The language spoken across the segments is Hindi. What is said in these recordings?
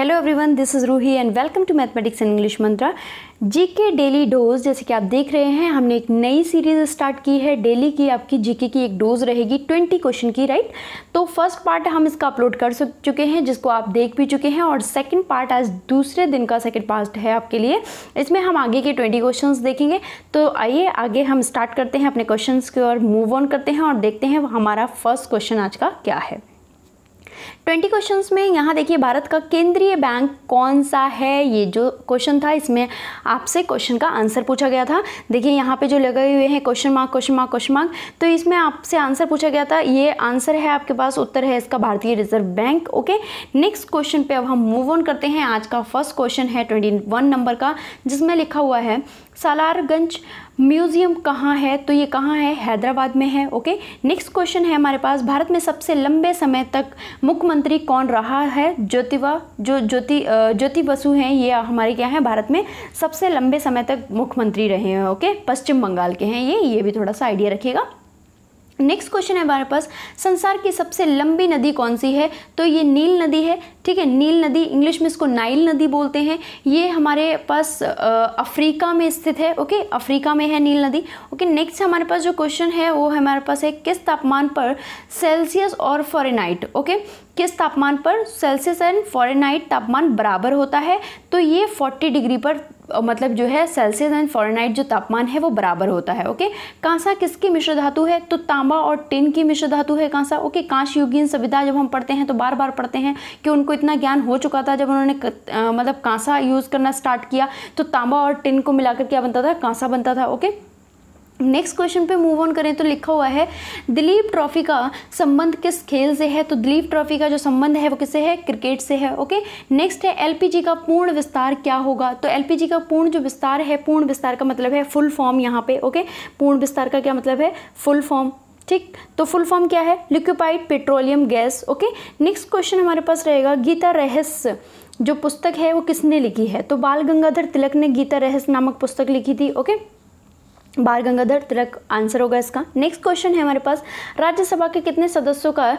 hello everyone this is Ruhi and welcome to mathematics and English Mantra GK daily dose जैसे कि आप देख रहे हैं हमने एक नई सीरीज स्टार्ट की है डेली की आपकी जीके की एक डोज रहेगी ट्वेंटी क्वेश्चन की राइट तो फर्स्ट पार्ट हम इसका अपलोड कर चुके हैं जिसको आप देख भी चुके हैं और सेकंड पार्ट आज दूसरे दिन का सेकेंड पार्ट है आपके लिए इसमें हम आगे के ट्वेंटी क्वेश्चन देखेंगे तो आइए आगे हम स्टार्ट करते हैं अपने क्वेश्चन की ओर मूव ऑन करते हैं और देखते हैं हमारा फर्स्ट क्वेश्चन आज का क्या है ट्वेंटी क्वेश्चंस में यहाँ देखिए भारत का केंद्रीय बैंक कौन सा है ये जो क्वेश्चन था इसमें आपसे क्वेश्चन का आंसर पूछा गया था देखिए यहाँ पे जो लगे हुए हैं question mark question mark question mark तो इसमें आपसे आंसर पूछा गया था ये आंसर है आपके पास उत्तर है इसका भारतीय reserve bank okay next question पर अब हम मूव ऑन करते हैं आज का फर्स्ट क्वेश्चन है ट्वेंटी नंबर का जिसमें लिखा हुआ है सालारगंज म्यूज़ियम कहाँ है तो ये कहाँ है हैदराबाद में है ओके नेक्स्ट क्वेश्चन है हमारे पास भारत में सबसे लंबे समय तक मुख्यमंत्री कौन रहा है ज्योतिवा जो ज्योति ज्योति बसु हैं ये हमारे क्या हैं भारत में सबसे लंबे समय तक मुख्यमंत्री रहे हैं ओके पश्चिम बंगाल के हैं ये ये भी थोड़ा सा आइडिया रखिएगा नेक्स्ट क्वेश्चन है हमारे पास संसार की सबसे लंबी नदी कौन सी है तो ये नील नदी है ठीक है नील नदी इंग्लिश में इसको नाइल नदी बोलते हैं ये हमारे पास अफ्रीका में स्थित है ओके अफ्रीका में है नील नदी ओके नेक्स्ट हमारे पास जो क्वेश्चन है वो हमारे पास है किस तापमान पर सेल्सियस और फॉरेनाइट ओके किस तापमान पर सेल्सियस एंड फॉरेनाइट तापमान बराबर होता है तो ये फोर्टी डिग्री पर मतलब जो है सेल्सियस एंड फॉरेनाइट जो तापमान है वो बराबर होता है ओके कांसा किसकी मिश्र धातु है तो तांबा और टिन की मिश्र धातु है कांसा ओके कांस युगीन संविधा जब हम पढ़ते हैं तो बार बार पढ़ते हैं कि उनको उनको इतना ज्ञान हो चुका था जब उन्होंने मतलब कांसा यूज़ करना स्टार्ट किया तो तांबा और टिन को मिलाकर क्या बनता था कांसा बनता था ओके नेक्स्ट क्वेश्चन पे मूव ऑन करें तो लिखा हुआ है दिलीप ट्रॉफी का संबंध किस खेल से है तो दिलीप ट्रॉफी का जो संबंध है वो किससे है क्रिकेट से है ओके नेक्स्ट है एलपीजी का पूर्ण विस्तार क्या होगा तो एलपीजी का पूर्ण जो विस्तार है पूर्ण विस्तार का मतलब है फुल फॉर्म यहाँ पे ओके पूर्ण विस्तार का क्या मतलब है फुल फॉर्म ठीक तो फुल फॉर्म क्या है liquefied petroleum gas okay next question हमारे पास रहेगा गीता रहस्य जो पुस्तक है वो किसने लिखी है तो बाल गंगाधर तिलक ने गीता रहस्य नामक पुस्तक लिखी थी ओके बाल गंगाधर तिलक आंसर होगा इसका नेक्स्ट क्वेश्चन है हमारे पास राज्यसभा के कितने सदस्यों का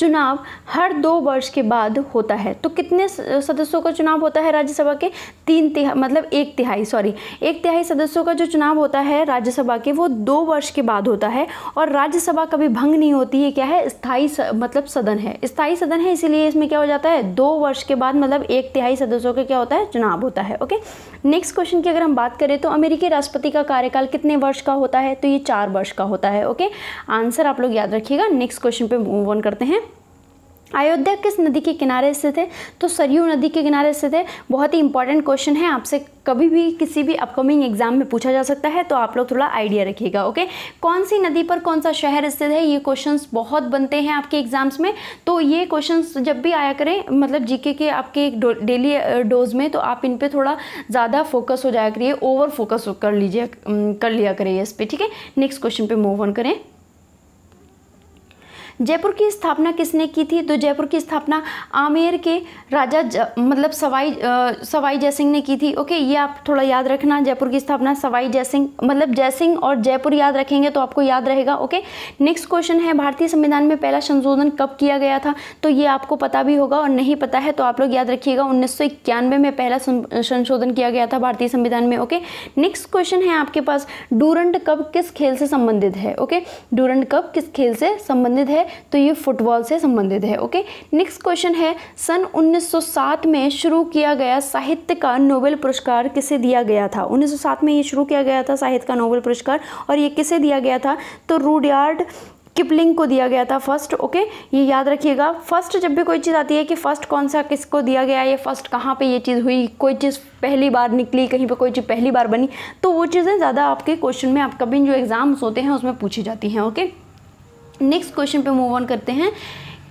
चुनाव हर दो वर्ष के बाद होता है तो कितने सदस्यों का चुनाव होता है राज्यसभा के तीन तिहाई मतलब एक तिहाई सॉरी एक तिहाई सदस्यों का जो चुनाव होता है राज्यसभा के वो दो वर्ष के बाद होता है और राज्यसभा कभी भंग नहीं होती है क्या है स्थायी मतलब सदन है स्थायी सदन है इसीलिए इसमें क्या हो जाता है दो वर्ष के बाद मतलब एक तिहाई सदस्यों का क्या होता है चुनाव होता है ओके नेक्स्ट क्वेश्चन की अगर हम बात करें तो अमेरिकी राष्ट्रपति का कार्यकाल कितने वर्ष का होता है तो ये चार वर्ष का होता है ओके आंसर आप लोग याद रखिएगा नेक्स्ट क्वेश्चन पे मूव ऑन करते हैं अयोध्या किस नदी के किनारे स्थित है तो सरयू नदी के किनारे स्थित है बहुत ही इंपॉर्टेंट क्वेश्चन है आपसे कभी भी किसी भी अपकमिंग एग्जाम में पूछा जा सकता है तो आप लोग थोड़ा आइडिया रखिएगा ओके कौन सी नदी पर कौन सा शहर स्थित है ये क्वेश्चंस बहुत बनते हैं आपके एग्जाम्स में तो ये क्वेश्चंस जब भी आया करें मतलब जीके के आपके डेली डोज में तो आप इन पर थोड़ा ज़्यादा फोकस हो जाया करिए ओवर फोकस कर लीजिए कर लिया करिए इस पर ठीक है नेक्स्ट क्वेश्चन पर मूव ऑन करें जयपुर की स्थापना किसने की थी तो जयपुर की स्थापना आमेर के राजा ज, मतलब सवाई सवाई जयसिंह ने की थी ओके ये आप थोड़ा याद रखना जयपुर की स्थापना सवाई जयसिंह मतलब जयसिंह और जयपुर याद रखेंगे तो आपको याद रहेगा ओके नेक्स्ट क्वेश्चन है भारतीय संविधान में पहला संशोधन कब किया गया था तो ये आपको पता भी होगा और नहीं पता है तो आप लोग याद रखिएगा उन्नीस में पहला संशोधन किया गया था भारतीय संविधान में ओके नेक्स्ट क्वेश्चन है आपके पास डूरंड कब किस खेल से संबंधित है ओके डूरंड कब किस खेल से संबंधित है तो ये फुटबॉल से संबंधित है ओके नेक्स्ट क्वेश्चन है सन 1907 में शुरू किया गया साहित्य का नोबेल पुरस्कार किसे दिया गया था 1907 में ये शुरू किया गया था साहित्य का नोबेल पुरस्कार और ये किसे दिया गया था तो रूडयार्ड किपलिंग को दिया गया था फर्स्ट ओके ये याद रखिएगा फर्स्ट जब भी कोई चीज़ आती है कि फर्स्ट कौन सा किसको दिया गया ये फर्स्ट कहाँ पे ये चीज़ हुई कोई चीज़ पहली बार निकली कहीं पे कोई चीज़ पहली बार बनी तो वो चीज़ें ज़्यादा आपके क्वेश्चन में आपका भी जो एग्ज़ाम्स होते हैं उसमें पूछी जाती हैं ओके नेक्स्ट क्वेश्चन पे मूव ऑन करते हैं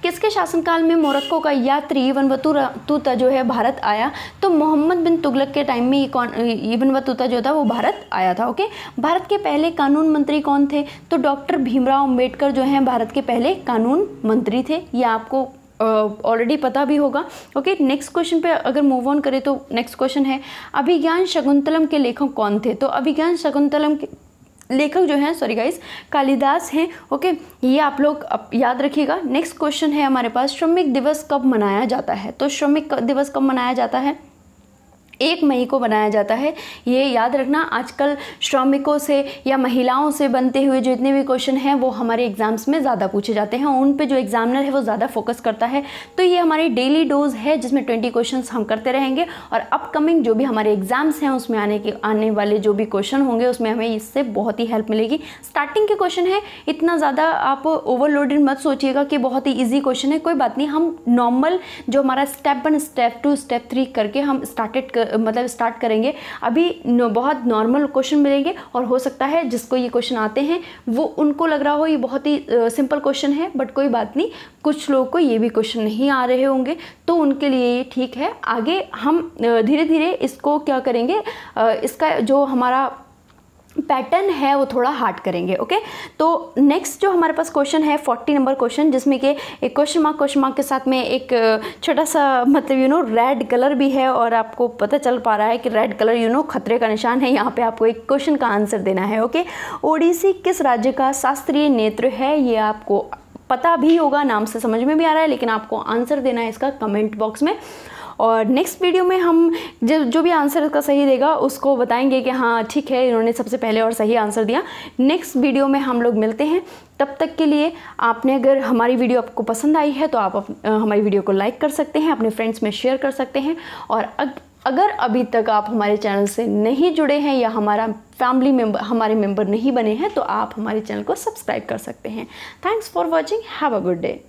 किसके शासनकाल में मोरक्को का यात्री इवन बतूता जो है भारत आया तो मोहम्मद बिन तुगलक के टाइम में इवन बतूता जो था वो भारत आया था ओके भारत के पहले कानून मंत्री कौन थे तो डॉक्टर भीमराव अम्बेडकर जो हैं भारत के पहले कानून मंत्री थे ये आपको ऑलरेडी uh, पता भी होगा ओके नेक्स्ट क्वेश्चन पे अगर मूव ऑन करें तो नेक्स्ट क्वेश्चन है अभिज्ञान शकुंतलम के लेखक कौन थे तो अभिज्ञान शकुंतलम लेखक जो है सॉरी गाइस कालिदास हैं ओके ये आप लोग याद रखिएगा नेक्स्ट क्वेश्चन है हमारे पास श्रमिक दिवस कब मनाया जाता है तो श्रमिक दिवस कब मनाया जाता है एक मई को बनाया जाता है ये याद रखना आजकल श्रमिकों से या महिलाओं से बनते हुए जो इतने भी क्वेश्चन हैं वो हमारे एग्ज़ाम्स में ज़्यादा पूछे जाते हैं उन पे जो एग्जामिनर है वो ज़्यादा फोकस करता है तो ये हमारी डेली डोज है जिसमें ट्वेंटी क्वेश्चन हम करते रहेंगे और अपकमिंग जो भी हमारे एग्ज़ाम्स हैं उसमें आने के आने वाले जो भी क्वेश्चन होंगे उसमें हमें इससे बहुत ही हेल्प मिलेगी स्टार्टिंग के क्वेश्चन है इतना ज़्यादा आप ओवरलोडेड मत सोचिएगा कि बहुत ही ईजी क्वेश्चन है कोई बात नहीं हम नॉर्मल जो हमारा step one step two step three करके हम स्टार्टेड कर मतलब स्टार्ट करेंगे अभी बहुत नॉर्मल क्वेश्चन मिलेंगे और हो सकता है जिसको ये क्वेश्चन आते हैं वो उनको लग रहा हो ये बहुत ही सिंपल क्वेश्चन है बट कोई बात नहीं कुछ लोगों को ये भी क्वेश्चन नहीं आ रहे होंगे तो उनके लिए ये ठीक है आगे हम धीरे धीरे इसको क्या करेंगे इसका जो हमारा पैटर्न है वो थोड़ा हार्ड करेंगे ओके तो नेक्स्ट जो हमारे पास क्वेश्चन है फोर्टी नंबर क्वेश्चन जिसमें कि एक क्वेश्चन मार्क क्वेश्चन मार्क के साथ में एक छोटा सा मतलब यू नो रेड कलर भी है और आपको पता चल पा रहा है कि रेड कलर यू नो खतरे का निशान है यहाँ पे आपको एक क्वेश्चन का आंसर देना है ओके ओडिसी किस राज्य का शास्त्रीय नेत्र है ये आपको पता भी होगा नाम से समझ में भी आ रहा है लेकिन आपको आंसर देना है इसका कमेंट बॉक्स में और नेक्स्ट वीडियो में हम जब जो भी आंसर इसका सही देगा उसको बताएंगे कि हाँ ठीक है इन्होंने सबसे पहले और सही आंसर दिया नेक्स्ट वीडियो में हम लोग मिलते हैं तब तक के लिए आपने अगर हमारी वीडियो आपको पसंद आई है तो आप हमारी वीडियो को लाइक कर सकते हैं अपने फ्रेंड्स में शेयर कर सकते हैं और अगर अभी तक आप हमारे चैनल से नहीं जुड़े हैं या हमारा फैमिली मेंबर हमारे मेम्बर नहीं बने हैं तो आप हमारे चैनल को सब्सक्राइब कर सकते हैं thanks for watching have a good day